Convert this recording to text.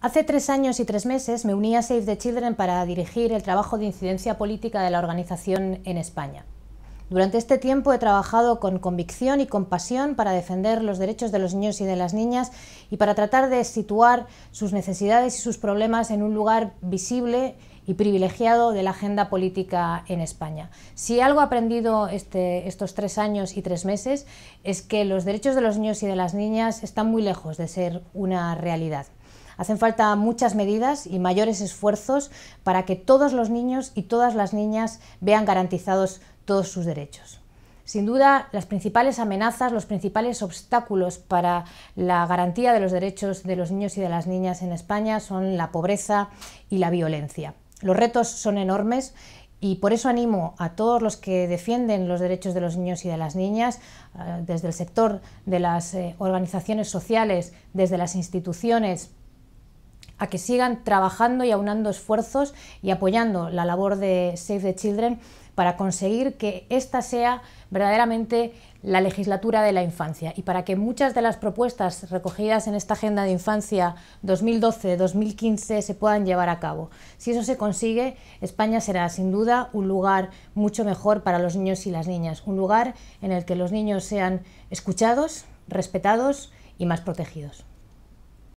Hace tres años y tres meses me uní a Save the Children para dirigir el trabajo de incidencia política de la organización en España. Durante este tiempo he trabajado con convicción y con pasión para defender los derechos de los niños y de las niñas y para tratar de situar sus necesidades y sus problemas en un lugar visible y privilegiado de la agenda política en España. Si algo he aprendido este, estos tres años y tres meses es que los derechos de los niños y de las niñas están muy lejos de ser una realidad. Hacen falta muchas medidas y mayores esfuerzos para que todos los niños y todas las niñas vean garantizados todos sus derechos. Sin duda, las principales amenazas, los principales obstáculos para la garantía de los derechos de los niños y de las niñas en España son la pobreza y la violencia. Los retos son enormes y por eso animo a todos los que defienden los derechos de los niños y de las niñas, eh, desde el sector de las eh, organizaciones sociales, desde las instituciones, a que sigan trabajando y aunando esfuerzos y apoyando la labor de Save the Children para conseguir que esta sea verdaderamente la legislatura de la infancia y para que muchas de las propuestas recogidas en esta Agenda de Infancia 2012-2015 se puedan llevar a cabo. Si eso se consigue, España será sin duda un lugar mucho mejor para los niños y las niñas, un lugar en el que los niños sean escuchados, respetados y más protegidos.